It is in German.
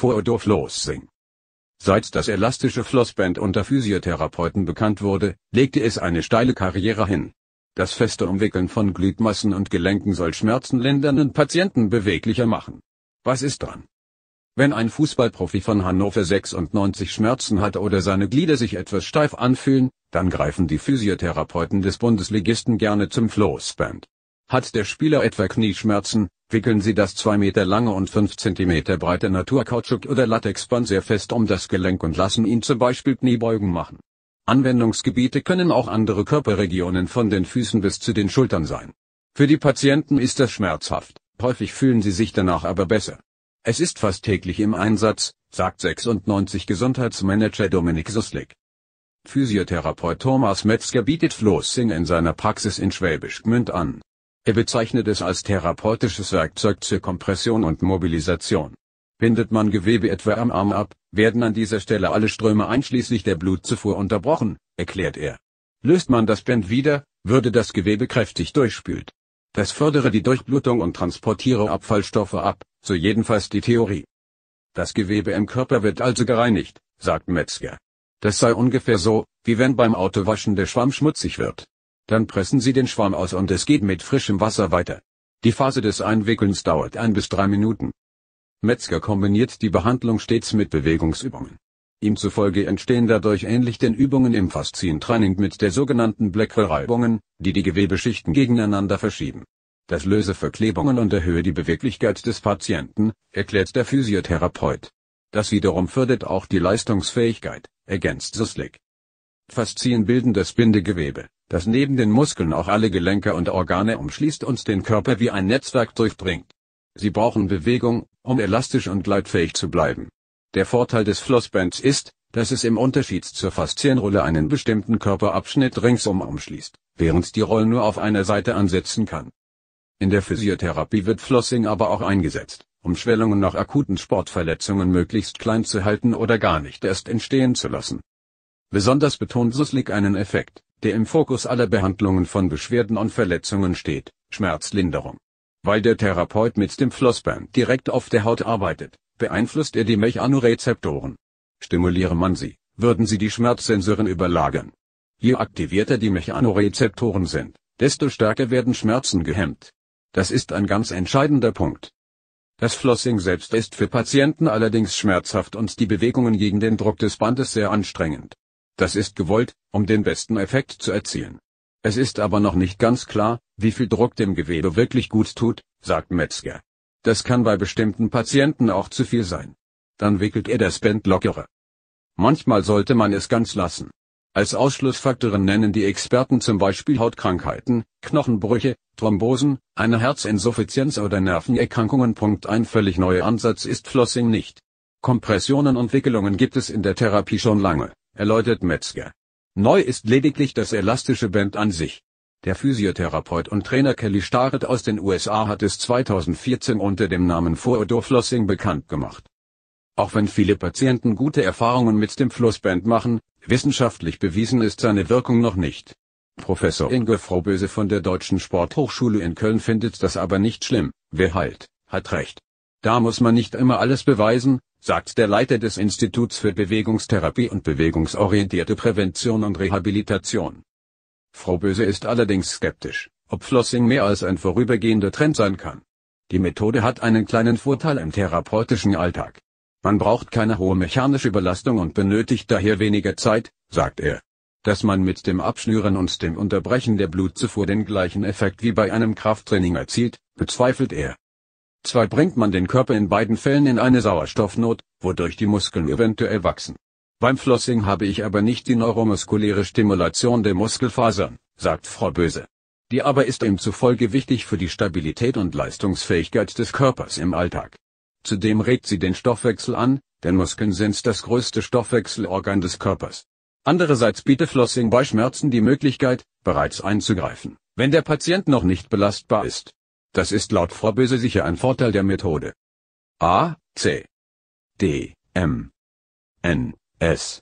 Foredo Flossing. Seit das elastische Flossband unter Physiotherapeuten bekannt wurde, legte es eine steile Karriere hin. Das feste Umwickeln von Gliedmassen und Gelenken soll schmerzenlindernden Patienten beweglicher machen. Was ist dran? Wenn ein Fußballprofi von Hannover 96 Schmerzen hat oder seine Glieder sich etwas steif anfühlen, dann greifen die Physiotherapeuten des Bundesligisten gerne zum Floßband. Hat der Spieler etwa Knieschmerzen, Wickeln Sie das 2 Meter lange und 5 Zentimeter breite Naturkautschuk oder Latexband sehr fest um das Gelenk und lassen ihn zum Beispiel Kniebeugen machen. Anwendungsgebiete können auch andere Körperregionen von den Füßen bis zu den Schultern sein. Für die Patienten ist das schmerzhaft, häufig fühlen sie sich danach aber besser. Es ist fast täglich im Einsatz, sagt 96 Gesundheitsmanager Dominik Suslik. Physiotherapeut Thomas Metzger bietet Flossing in seiner Praxis in Schwäbisch Gmünd an. Er bezeichnet es als therapeutisches Werkzeug zur Kompression und Mobilisation. Bindet man Gewebe etwa am Arm ab, werden an dieser Stelle alle Ströme einschließlich der Blutzufuhr unterbrochen, erklärt er. Löst man das Band wieder, würde das Gewebe kräftig durchspült. Das fördere die Durchblutung und transportiere Abfallstoffe ab, so jedenfalls die Theorie. Das Gewebe im Körper wird also gereinigt, sagt Metzger. Das sei ungefähr so, wie wenn beim Autowaschen der Schwamm schmutzig wird. Dann pressen Sie den Schwamm aus und es geht mit frischem Wasser weiter. Die Phase des Einwickelns dauert ein bis drei Minuten. Metzger kombiniert die Behandlung stets mit Bewegungsübungen. Ihm zufolge entstehen dadurch ähnlich den Übungen im Faszientraining mit der sogenannten Bleckrel-Reibungen, die die Gewebeschichten gegeneinander verschieben. Das löse Verklebungen und erhöhe die Beweglichkeit des Patienten, erklärt der Physiotherapeut. Das wiederum fördert auch die Leistungsfähigkeit, ergänzt Suslik. Faszien bilden das Bindegewebe, das neben den Muskeln auch alle Gelenke und Organe umschließt und den Körper wie ein Netzwerk durchbringt. Sie brauchen Bewegung, um elastisch und gleitfähig zu bleiben. Der Vorteil des Flossbands ist, dass es im Unterschied zur Faszienrolle einen bestimmten Körperabschnitt ringsum umschließt, während die Rolle nur auf einer Seite ansetzen kann. In der Physiotherapie wird Flossing aber auch eingesetzt, um Schwellungen nach akuten Sportverletzungen möglichst klein zu halten oder gar nicht erst entstehen zu lassen. Besonders betont Suslik einen Effekt, der im Fokus aller Behandlungen von Beschwerden und Verletzungen steht, Schmerzlinderung. Weil der Therapeut mit dem Flossband direkt auf der Haut arbeitet, beeinflusst er die Mechanorezeptoren. Stimuliere man sie, würden sie die Schmerzsensoren überlagern. Je aktivierter die Mechanorezeptoren sind, desto stärker werden Schmerzen gehemmt. Das ist ein ganz entscheidender Punkt. Das Flossing selbst ist für Patienten allerdings schmerzhaft und die Bewegungen gegen den Druck des Bandes sehr anstrengend. Das ist gewollt, um den besten Effekt zu erzielen. Es ist aber noch nicht ganz klar, wie viel Druck dem Gewebe wirklich gut tut, sagt Metzger. Das kann bei bestimmten Patienten auch zu viel sein. Dann wickelt er das Band lockerer. Manchmal sollte man es ganz lassen. Als Ausschlussfaktoren nennen die Experten zum Beispiel Hautkrankheiten, Knochenbrüche, Thrombosen, eine Herzinsuffizienz oder Nervenerkrankungen. Ein völlig neuer Ansatz ist Flossing nicht. Kompressionen und Wickelungen gibt es in der Therapie schon lange erläutert Metzger. Neu ist lediglich das elastische Band an sich. Der Physiotherapeut und Trainer Kelly Starrett aus den USA hat es 2014 unter dem Namen Foredoor-Flossing bekannt gemacht. Auch wenn viele Patienten gute Erfahrungen mit dem Flussband machen, wissenschaftlich bewiesen ist seine Wirkung noch nicht. Professor Inge Frohböse von der Deutschen Sporthochschule in Köln findet das aber nicht schlimm, wer heilt, hat recht. Da muss man nicht immer alles beweisen, sagt der Leiter des Instituts für Bewegungstherapie und bewegungsorientierte Prävention und Rehabilitation. Frau Böse ist allerdings skeptisch, ob Flossing mehr als ein vorübergehender Trend sein kann. Die Methode hat einen kleinen Vorteil im therapeutischen Alltag. Man braucht keine hohe mechanische Überlastung und benötigt daher weniger Zeit, sagt er. Dass man mit dem Abschnüren und dem Unterbrechen der Blutzufuhr den gleichen Effekt wie bei einem Krafttraining erzielt, bezweifelt er. Zwei bringt man den Körper in beiden Fällen in eine Sauerstoffnot, wodurch die Muskeln eventuell wachsen. Beim Flossing habe ich aber nicht die neuromuskuläre Stimulation der Muskelfasern, sagt Frau Böse. Die aber ist ihm zufolge wichtig für die Stabilität und Leistungsfähigkeit des Körpers im Alltag. Zudem regt sie den Stoffwechsel an, denn Muskeln sind das größte Stoffwechselorgan des Körpers. Andererseits bietet Flossing bei Schmerzen die Möglichkeit, bereits einzugreifen, wenn der Patient noch nicht belastbar ist. Das ist laut Frau Böse sicher ein Vorteil der Methode. A, C, D, M, N, S,